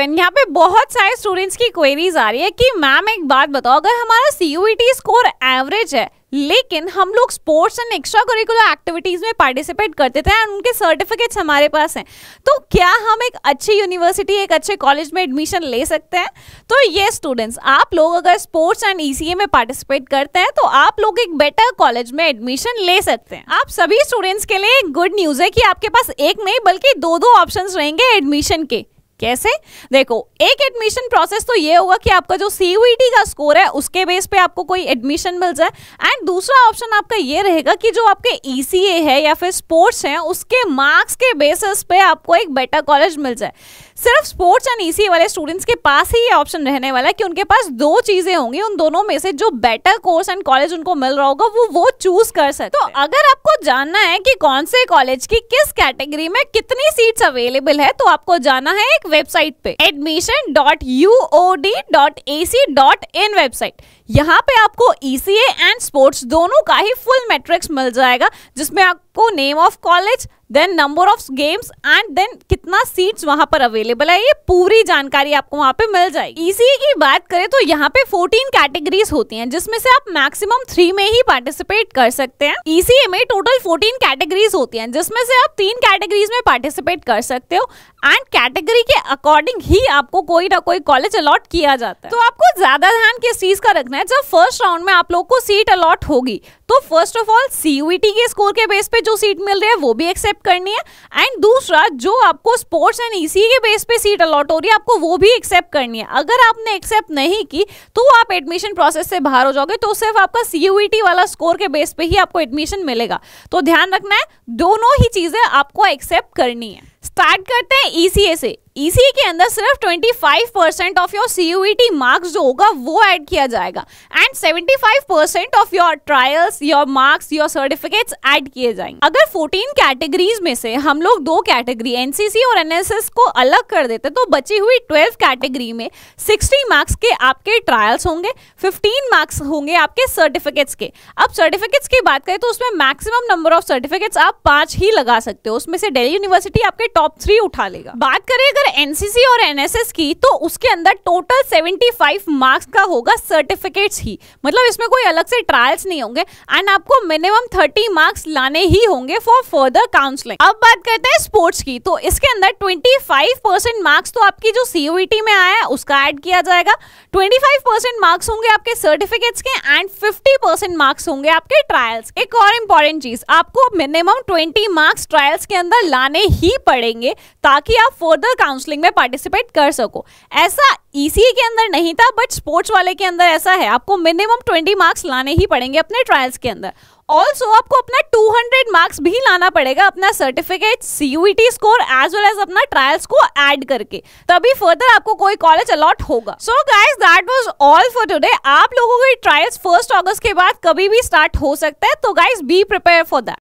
everyone यहाँ पे बहुत सारे स्टूडेंट्स की क्वेरीज आ रही है कि मैम एक बात बताओ अगर हमारा सी स्कोर एवरेज है लेकिन हम लोग sports and extra curricular activities में पार्टिसिपेट करते थे एंड उनके सर्टिफिकेट्स हमारे पास हैं तो क्या हम एक अच्छी यूनिवर्सिटी एक अच्छे कॉलेज में एडमिशन ले सकते हैं तो ये स्टूडेंट्स आप लोग अगर स्पोर्ट्स एंड ई में पार्टिसिपेट करते हैं तो आप लोग एक बेटर कॉलेज में एडमिशन ले सकते हैं आप सभी स्टूडेंट्स के लिए गुड न्यूज़ है कि आपके पास एक नहीं बल्कि दो दो ऑप्शन रहेंगे एडमिशन के कैसे देखो एक एडमिशन प्रोसेस तो ये होगा कि आपका जो सी e का स्कोर है उसके बेस पे आपको कोई एडमिशन मिल जाए एंड दूसरा ऑप्शन आपका ये रहेगा कि जो आपके ई e है या फिर स्पोर्ट्स हैं उसके मार्क्स के बेसिस पे आपको एक बेटर कॉलेज मिल जाए सिर्फ स्पोर्ट्स एंड ई वाले स्टूडेंट्स के पास ही ये ऑप्शन रहने वाला है कि उनके पास दो चीजें होंगी उन दोनों में से जो बेटर कोर्स एंड कॉलेज उनको मिल रहा होगा वो वो चूज कर सकते तो अगर आपको जानना है कि कौन से कॉलेज की किस कैटेगरी में कितनी सीट्स अवेलेबल है तो आपको जाना है एक वेबसाइट पे admission dot U O D dot A C dot in website यहाँ पे आपको ई सी एंड स्पोर्ट्स दोनों का ही फुल मैट्रिक्स मिल जाएगा जिसमें आपको name of college then number of games and then कितना सीट्स वहां पर अवेलेबल है ये पूरी जानकारी आपको वहां पे मिल जाएगी इसी की बात करें तो यहाँ पे 14 कैटेगरीज होती हैं जिसमें से आप मैक्सिमम थ्री में ही पार्टिसिपेट कर सकते हैं इसी में टोटल 14 कैटेगरीज होती हैं जिसमें से आप तीन कैटेगरीज में पार्टिसिपेट कर सकते हो एंड कैटेगरी के अकॉर्डिंग ही आपको कोई ना कोई कॉलेज अलॉट किया जाता है तो आपको ज्यादा ध्यान किस चीज का रखना है जब फर्स्ट राउंड में आप लोग को सीट अलॉट होगी तो फर्स्ट ऑफ ऑल सीयूटी के स्कोर के बेस पे जो सीट मिल रही है वो भी एक्सेप्ट एक्सेप्ट करनी है एंड दूसरा जो आपको स्पोर्ट्स एंड ईसी के बेस पे सीट अलॉट हो रही है आपको वो भी एक्सेप्ट करनी है अगर आपने एक्सेप्ट नहीं की तो आप एडमिशन प्रोसेस से बाहर हो जाओगे तो सिर्फ आपका सी e वाला स्कोर के बेस पे ही आपको एडमिशन मिलेगा तो ध्यान रखना है दोनों ही चीज़ें आपको एक्सेप्ट करनी है स्टार्ट करते हैं ई e e से इसी के अंदर सिर्फ 25 percent of your C marks जो होगा वो ऐड किया जाएगा and 75 percent of your trials your marks your certificates add किए जाएंगे अगर 14 कैटेगरीज में से हम लोग दो कैटेगरी एनसीसी और एनएसएस को अलग कर देते तो बची हुई 12 कैटेगरी में 60 मार्क्स के आपके ट्रायल्स होंगे 15 मार्क्स होंगे आपके सर्टिफिकेट्स के अब सर्टिफिकेट्स की बात करें तो उसमें मैक्सिमम नंबर ऑफ सर्टिफिकेट्स आप पांच ही लगा सकते हो उसमें से डेली यूनिवर्सिटी आपके टॉप थ्री उठा लेगा बात करें अगर एनसीसी और एनएसएस की तो उसके अंदर टोटल 75 मार्क्स का होगा सर्टिफिकेट्स ही मतलब इसमें कोई अलग से ट्रायल्स नहीं होंगे एंड आपको मिनिमम 30 मार्क्स लाने ही होंगे फॉर फर्दर काउंसलिंग अब बात करते हैं स्पोर्ट्स की तो इसके अंदर 25% परसेंट मार्क्स तो आपकी जो सीओईटी e में आया उसका एड किया जाएगा ट्वेंटी मार्क्स होंगे आपके सर्टिफिकेट्स के एंड फिफ्टी मार्क्स होंगे आपके ट्रायल्स एक और इंपॉर्टेंट चीज आपको मिनिमम ट्वेंटी मार्क्स ट्रायल्स के अंदर लाने ही पड़ेंगे ताकि आप फर्दर काउंसलिंग में पार्टिसिपेट कर सको ऐसा ईसीए e e के अंदर नहीं था बट स्पोर्ट्स वाले के अंदर ऐसा है आपको मिनिमम ट्वेंटी मार्क्स लाने ही पड़ेंगे अपने ट्रायल्स के अंदर ऑल्सो आपको अपना 200 मार्क्स भी लाना पड़ेगा अपना certificate CUET score as well as अपना ट्रायल्स को ऐड करके तभी फर्दर आपको कोई कॉलेज अलॉट होगा so guys that was all for today आप लोगों के ट्रायल्स फर्स्ट अगस्त के बाद कभी भी स्टार्ट हो सकता है तो guys be prepare for that